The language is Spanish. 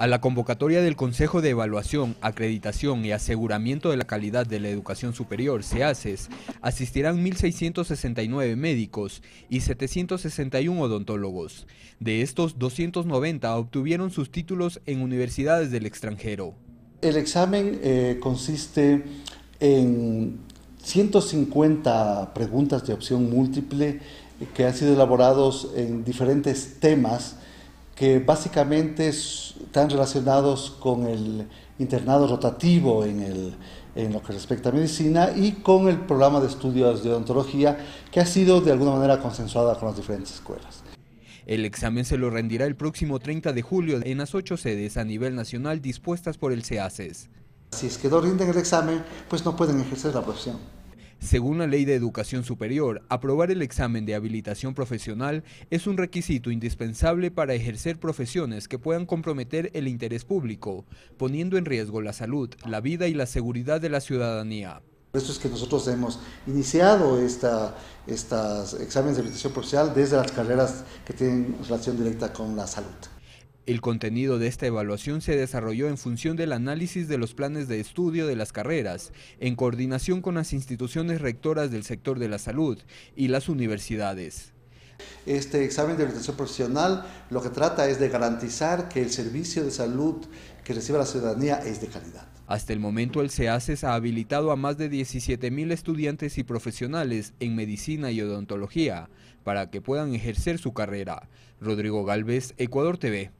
A la convocatoria del Consejo de Evaluación, Acreditación y Aseguramiento de la Calidad de la Educación Superior, CEACES, asistirán 1.669 médicos y 761 odontólogos. De estos, 290 obtuvieron sus títulos en universidades del extranjero. El examen eh, consiste en 150 preguntas de opción múltiple eh, que han sido elaborados en diferentes temas que básicamente están relacionados con el internado rotativo en, lo que respecta a medicina y con el programa de estudios de odontología que ha sido de alguna manera consensuada con las diferentes escuelas. El examen se lo rendirá el próximo 30 de julio en las ocho sedes a nivel nacional dispuestas por el CEACES. Si es que no rinden el examen, pues no pueden ejercer la profesión. Según la Ley de Educación Superior, aprobar el examen de habilitación profesional es un requisito indispensable para ejercer profesiones que puedan comprometer el interés público, poniendo en riesgo la salud, la vida y la seguridad de la ciudadanía. Por eso es que nosotros hemos iniciado estos exámenes de habilitación profesional desde las carreras que tienen relación directa con la salud. El contenido de esta evaluación se desarrolló en función del análisis de los planes de estudio de las carreras, en coordinación con las instituciones rectoras del sector de la salud y las universidades. Este examen de orientación profesional lo que trata es de garantizar que el servicio de salud que recibe la ciudadanía es de calidad. Hasta el momento el CEACES ha habilitado a más de 17 mil estudiantes y profesionales en medicina y odontología para que puedan ejercer su carrera. Rodrigo Galvez, Ecuador TV.